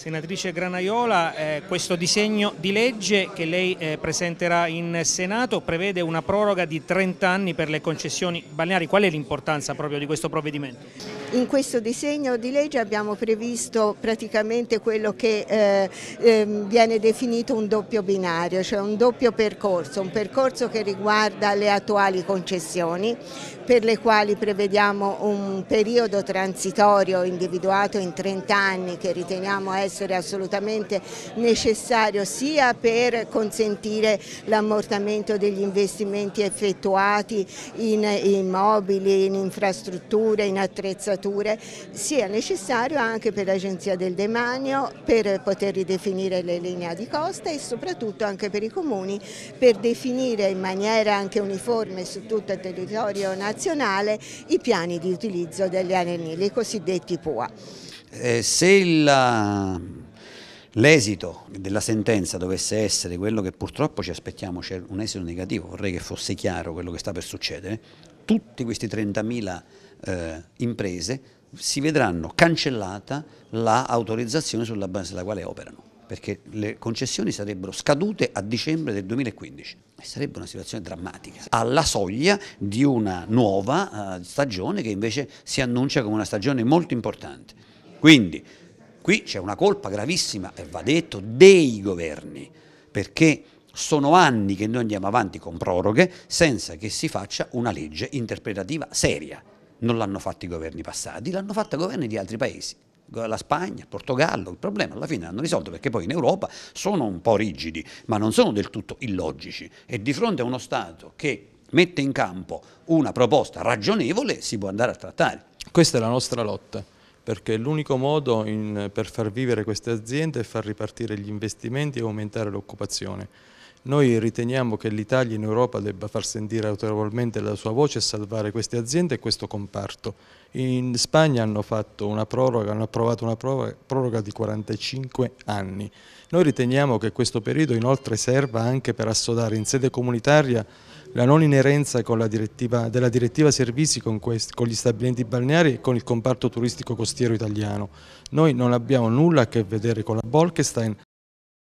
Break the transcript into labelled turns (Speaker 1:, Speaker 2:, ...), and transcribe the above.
Speaker 1: Senatrice Granaiola, eh, questo disegno di legge che lei eh, presenterà in Senato prevede una proroga di 30 anni per le concessioni balneari. Qual è l'importanza proprio di questo provvedimento?
Speaker 2: In questo disegno di legge abbiamo previsto praticamente quello che eh, ehm, viene definito un doppio binario, cioè un doppio percorso, un percorso che riguarda le attuali concessioni per le quali prevediamo un periodo transitorio individuato in 30 anni che riteniamo essere essere assolutamente necessario sia per consentire l'ammortamento degli investimenti effettuati in immobili, in infrastrutture, in attrezzature, sia necessario anche per l'Agenzia del Demanio per poter ridefinire le linee di costa e soprattutto anche per i comuni per definire in maniera anche uniforme su tutto il territorio nazionale i piani di utilizzo degli anelli, i cosiddetti PUA
Speaker 1: eh, se eh, l'esito della sentenza dovesse essere quello che purtroppo ci aspettiamo, cioè un esito negativo, vorrei che fosse chiaro quello che sta per succedere, tutti questi 30.000 eh, imprese si vedranno cancellata l'autorizzazione sulla base della quale operano perché le concessioni sarebbero scadute a dicembre del 2015 e sarebbe una situazione drammatica, alla soglia di una nuova eh, stagione che invece si annuncia come una stagione molto importante. Quindi qui c'è una colpa gravissima, e va detto, dei governi, perché sono anni che noi andiamo avanti con proroghe senza che si faccia una legge interpretativa seria. Non l'hanno fatto i governi passati, l'hanno fatta governi di altri paesi la Spagna, il Portogallo, il problema alla fine l'hanno risolto perché poi in Europa sono un po' rigidi, ma non sono del tutto illogici e di fronte a uno Stato che mette in campo una proposta ragionevole si può andare
Speaker 3: a trattare. Questa è la nostra lotta perché l'unico modo in, per far vivere queste aziende è far ripartire gli investimenti e aumentare l'occupazione. Noi riteniamo che l'Italia in Europa debba far sentire autorevolmente la sua voce e salvare queste aziende e questo comparto. In Spagna hanno, una proroga, hanno approvato una proroga di 45 anni. Noi riteniamo che questo periodo inoltre serva anche per assodare in sede comunitaria la non inerenza direttiva, della direttiva servizi con, questi, con, gli stabilimenti balneari e con il comparto turistico costiero italiano. Noi non abbiamo nulla a che vedere con la Bolkestein,